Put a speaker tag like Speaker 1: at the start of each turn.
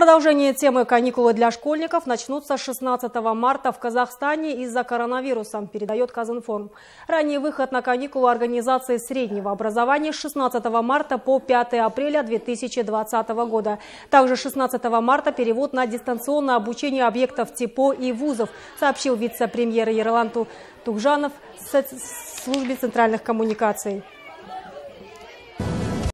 Speaker 1: продолжение темы каникулы для школьников начнутся 16 марта в Казахстане из-за коронавируса, передает Казинформ. Ранний выход на каникулы организации среднего образования с 16 марта по 5 апреля 2020 года. Также 16 марта перевод на дистанционное обучение объектов ТИПО и вузов, сообщил вице-премьер Ерланту Тугжанов в службе центральных коммуникаций.